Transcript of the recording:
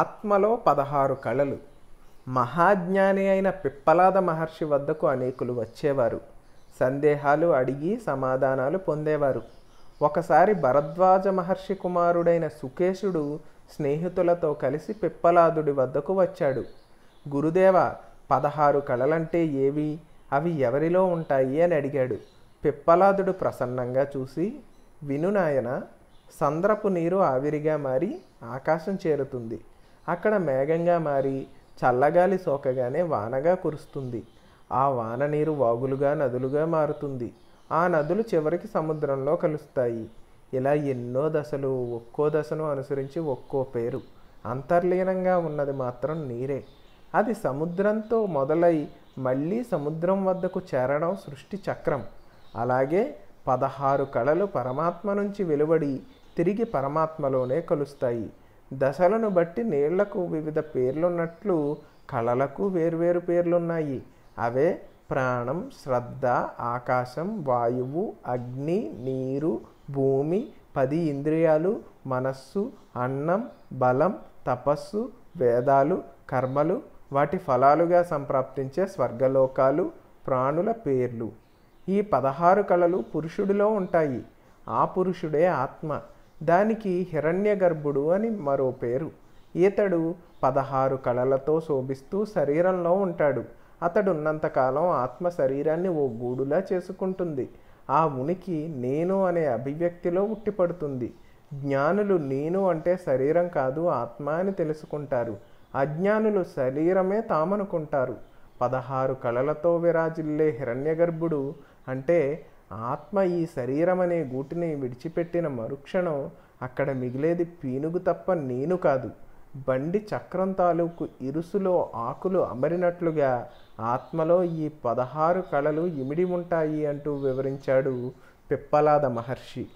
ఆత్మలో పదహారు కళలు మహాజ్ఞాని అయిన పిప్పలాద మహర్షి వద్దకు అనేకులు వచ్చేవారు సందేహాలు అడిగి సమాధానాలు పొందేవారు ఒకసారి భరద్వాజ మహర్షి కుమారుడైన సుకేశుడు స్నేహితులతో కలిసి పిప్పలాదుడి వద్దకు వచ్చాడు గురుదేవ పదహారు కళలంటే ఏవి అవి ఎవరిలో ఉంటాయి అని అడిగాడు పిప్పలాదుడు ప్రసన్నంగా చూసి వినునాయన సంద్రపు నీరు ఆవిరిగా మారి ఆకాశం చేరుతుంది అక్కడ మేఘంగా మారి చల్లగాలి సోకగానే వానగా కురుస్తుంది ఆ వాన నీరు వాగులుగా నదులుగా మారుతుంది ఆ నదులు చివరికి సముద్రంలో కలుస్తాయి ఇలా ఎన్నో దశలు ఒక్కో దశను అనుసరించి ఒక్కో పేరు అంతర్లీనంగా ఉన్నది మాత్రం నీరే అది సముద్రంతో మొదలై మళ్ళీ సముద్రం వద్దకు చేరడం సృష్టి చక్రం అలాగే పదహారు కళలు పరమాత్మ నుంచి వెలువడి తిరిగి పరమాత్మలోనే కలుస్తాయి దశలను బట్టి నీళ్లకు వివిధ పేర్లున్నట్లు కళలకు వేర్వేరు పేర్లున్నాయి అవే ప్రాణం శ్రద్ధ ఆకాశం వాయువు అగ్ని నీరు భూమి పది ఇంద్రియాలు మనస్సు అన్నం బలం తపస్సు వేదాలు కర్మలు వాటి ఫలాలుగా సంప్రాప్తించే స్వర్గలోకాలు ప్రాణుల పేర్లు ఈ పదహారు కళలు పురుషుడిలో ఉంటాయి ఆ పురుషుడే ఆత్మ దానికి హిరణ్యగర్భుడు అని మరో పేరు ఈతడు పదహారు కళలతో శోభిస్తూ శరీరంలో ఉంటాడు అతడున్నంతకాలం ఆత్మ శరీరాన్ని ఓ గూడులా చేసుకుంటుంది ఆ ఉనికి నేను అనే అభివ్యక్తిలో ఉట్టిపడుతుంది జ్ఞానులు నేను అంటే శరీరం కాదు ఆత్మ అని తెలుసుకుంటారు అజ్ఞానులు శరీరమే తామనుకుంటారు పదహారు కళలతో విరాజిల్లే హిరణ్యగర్భుడు అంటే ఆత్మ ఈ శరీరం అనే గూటిని విడిచిపెట్టిన మరుక్షణం అక్కడ మిగిలేది పీనుగు తప్ప నేను కాదు బండి చక్రం తాలూకు ఇరుసులో ఆకులు అమరినట్లుగా ఆత్మలో ఈ పదహారు కళలు ఇమిడి ఉంటాయి అంటూ వివరించాడు పిప్పలాద మహర్షి